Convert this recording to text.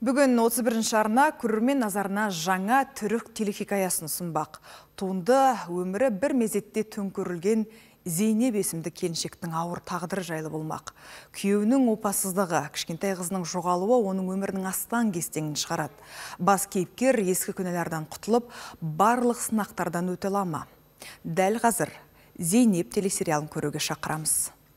Бүгін 31 арна көрермен назарына жаңа түрік телехикаясын ұсынбақ. Туынды өмірі бір мезетте көрілген Зейнеп есімді келіншектің ауыр тағдыры жайлы болмақ. Күйеуінің опасыздығы, кішкентай қызының жоғалуы оның өмірінің астан кестеңін шығарады. Бас кейіпкер ескі күнелерден құтылып, барлық сынақтардан өте ма. Дәл қазір Зейнеп телесериалын көруге шақырамыз.